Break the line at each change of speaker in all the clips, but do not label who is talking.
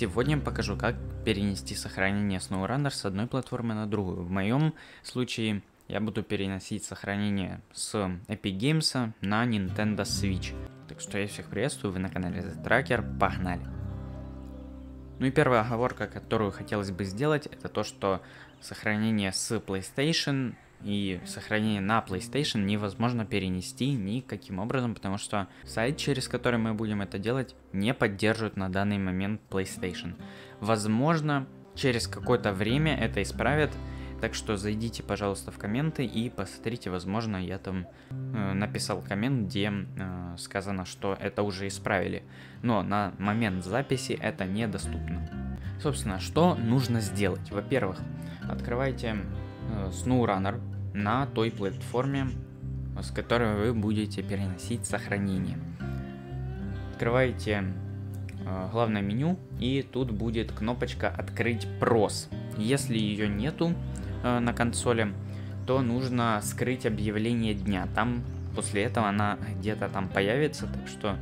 Сегодня я покажу, как перенести сохранение SnowRunner с одной платформы на другую. В моем случае я буду переносить сохранение с Epic Games на Nintendo Switch. Так что я всех приветствую, вы на канале The Tracker, погнали! Ну и первая оговорка, которую хотелось бы сделать, это то, что сохранение с PlayStation и сохранение на PlayStation невозможно перенести никаким образом, потому что сайт, через который мы будем это делать, не поддерживает на данный момент PlayStation. Возможно, через какое-то время это исправят, так что зайдите, пожалуйста, в комменты и посмотрите, возможно, я там э, написал коммент, где э, сказано, что это уже исправили. Но на момент записи это недоступно. Собственно, что нужно сделать? Во-первых, открывайте Э, SnowRunner на той платформе, с которой вы будете переносить сохранение. Открываете э, главное меню, и тут будет кнопочка «Открыть прос». Если ее нету э, на консоли, то нужно скрыть объявление дня. Там после этого она где-то там появится, так что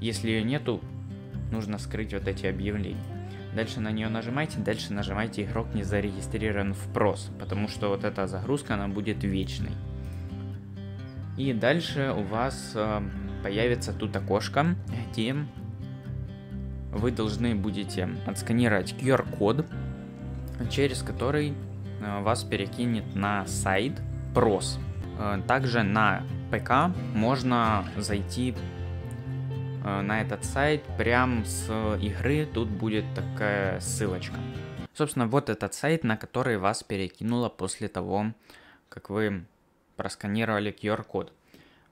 если ее нету, нужно скрыть вот эти объявления дальше на нее нажимаете, дальше нажимаете игрок не зарегистрирован в прос, потому что вот эта загрузка, она будет вечной. И дальше у вас э, появится тут окошко, где вы должны будете отсканировать QR-код, через который э, вас перекинет на сайт прос. Э, также на ПК можно зайти Э, на этот сайт прям с игры, тут будет такая ссылочка. Собственно, вот этот сайт, на который вас перекинуло после того, как вы просканировали QR-код.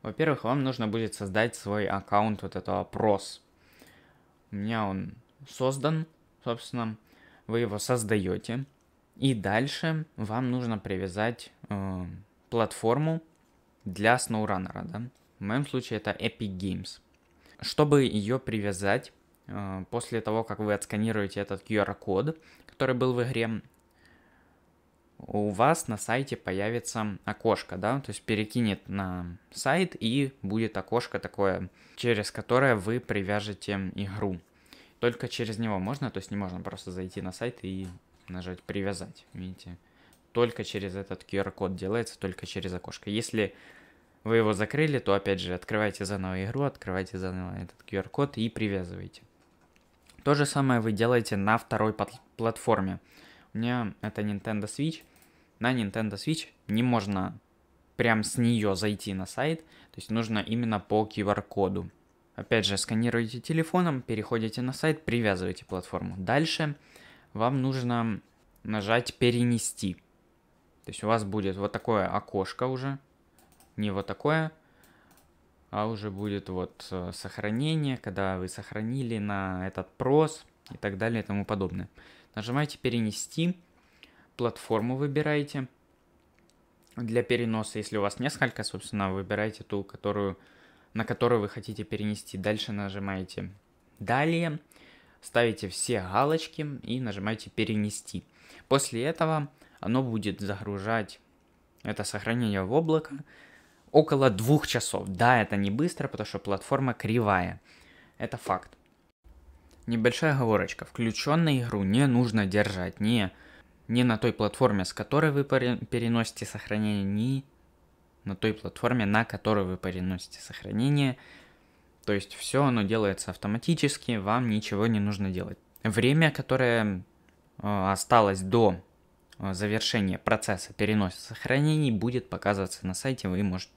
Во-первых, вам нужно будет создать свой аккаунт вот этого опрос. У меня он создан, собственно, вы его создаете. И дальше вам нужно привязать э, платформу для SnowRunner, да? В моем случае это Epic Games. Чтобы ее привязать, э, после того, как вы отсканируете этот QR-код, который был в игре, у вас на сайте появится окошко, да, то есть перекинет на сайт и будет окошко такое, через которое вы привяжете игру. Только через него можно, то есть не можно просто зайти на сайт и нажать привязать, видите. Только через этот QR-код делается, только через окошко. Если вы его закрыли, то опять же открывайте заново игру, открывайте заново этот QR-код и привязывайте. То же самое вы делаете на второй платформе. У меня это Nintendo Switch. На Nintendo Switch не можно прям с нее зайти на сайт, то есть нужно именно по QR-коду. Опять же, сканируете телефоном, переходите на сайт, привязываете платформу. Дальше вам нужно нажать «Перенести». То есть у вас будет вот такое окошко уже, не вот такое, а уже будет вот э, сохранение, когда вы сохранили на этот прос и так далее и тому подобное. Нажимаете «Перенести», платформу выбираете для переноса. Если у вас несколько, собственно, выбираете ту, которую, на которую вы хотите перенести. Дальше нажимаете «Далее», ставите все галочки и нажимаете «Перенести». После этого оно будет загружать это сохранение в облако, около двух часов. Да, это не быстро, потому что платформа кривая. Это факт. Небольшая оговорочка. Включенную игру не нужно держать ни, ни на той платформе, с которой вы переносите сохранение, ни на той платформе, на которую вы переносите сохранение. То есть все оно делается автоматически, вам ничего не нужно делать. Время, которое э, осталось до Э, завершение процесса переноса сохранений будет показываться на сайте, вы можете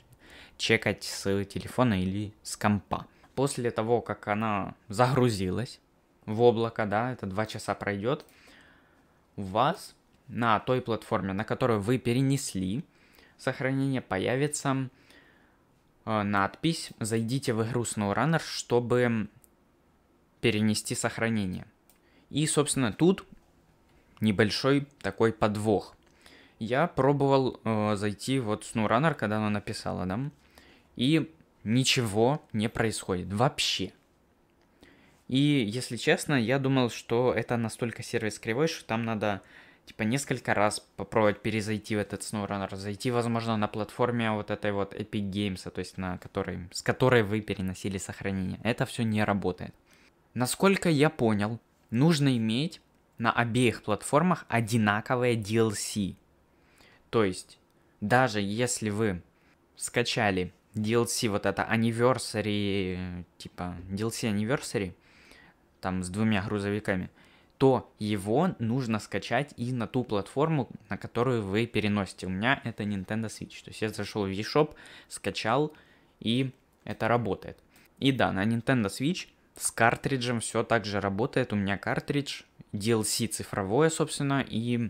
чекать с телефона или с компа. После того, как она загрузилась в облако, да, это 2 часа пройдет, у вас на той платформе, на которую вы перенесли сохранение, появится э, надпись «Зайдите в игру SnowRunner, чтобы перенести сохранение». И, собственно, тут небольшой такой подвох. Я пробовал э, зайти вот с Нуранер, когда она написала нам, и ничего не происходит вообще. И, если честно, я думал, что это настолько сервис кривой, что там надо, типа, несколько раз попробовать перезайти в этот SnowRunner, зайти, возможно, на платформе вот этой вот Epic Games, то есть на которой, с которой вы переносили сохранение. Это все не работает. Насколько я понял, нужно иметь на обеих платформах одинаковое DLC. То есть, даже если вы скачали DLC вот это Anniversary, типа DLC Anniversary, там с двумя грузовиками, то его нужно скачать и на ту платформу, на которую вы переносите. У меня это Nintendo Switch. То есть я зашел в eShop, скачал, и это работает. И да, на Nintendo Switch с картриджем все так же работает. У меня картридж DLC цифровое, собственно, и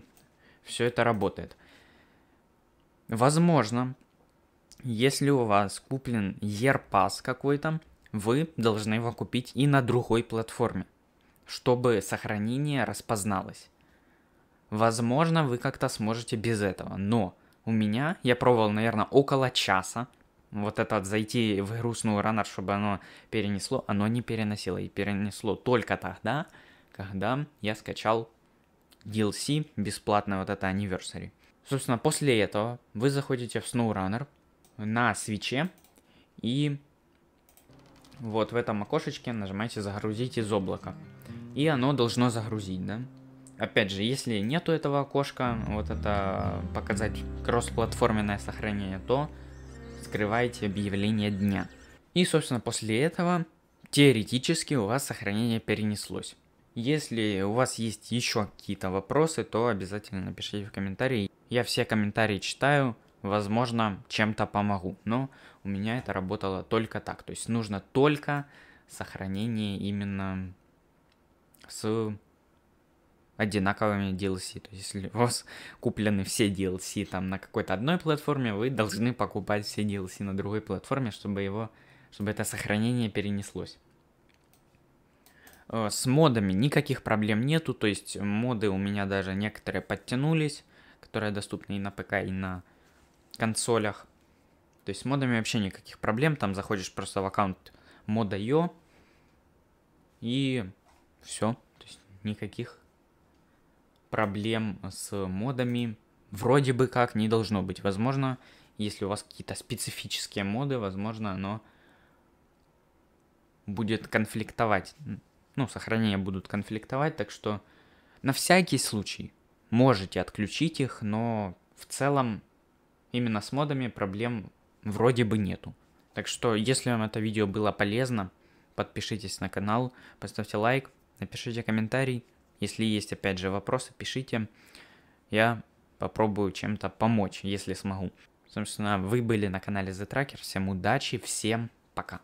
все это работает. Возможно, если у вас куплен ERPAS какой-то, вы должны его купить и на другой платформе, чтобы сохранение распозналось. Возможно, вы как-то сможете без этого, но у меня, я пробовал, наверное, около часа, вот это вот зайти в игру SnowRunner, чтобы оно перенесло, оно не переносило, и перенесло только тогда, когда я скачал DLC бесплатно, вот это Anniversary. Собственно, после этого вы заходите в SnowRunner на свече и вот в этом окошечке нажимаете «Загрузить из облака». И оно должно загрузить, да? Опять же, если нету этого окошка, вот это показать кроссплатформенное сохранение, то скрываете объявление дня. И, собственно, после этого теоретически у вас сохранение перенеслось. Если у вас есть еще какие-то вопросы, то обязательно напишите в комментарии. Я все комментарии читаю, возможно, чем-то помогу. Но у меня это работало только так. То есть нужно только сохранение именно с одинаковыми DLC. То есть если у вас куплены все DLC там на какой-то одной платформе, вы должны покупать все DLC на другой платформе, чтобы его, чтобы это сохранение перенеслось. Э, с модами никаких проблем нету, то есть моды у меня даже некоторые подтянулись, которые доступны и на ПК, и на консолях. То есть с модами вообще никаких проблем, там заходишь просто в аккаунт мода.io и все, то есть никаких проблем с модами вроде бы как не должно быть. Возможно, если у вас какие-то специфические моды, возможно, оно будет конфликтовать ну, сохранения будут конфликтовать, так что на всякий случай можете отключить их, но в целом именно с модами проблем вроде бы нету. Так что, если вам это видео было полезно, подпишитесь на канал, поставьте лайк, напишите комментарий. Если есть, опять же, вопросы, пишите. Я попробую чем-то помочь, если смогу. Собственно, вы были на канале The Tracker. Всем удачи, всем пока.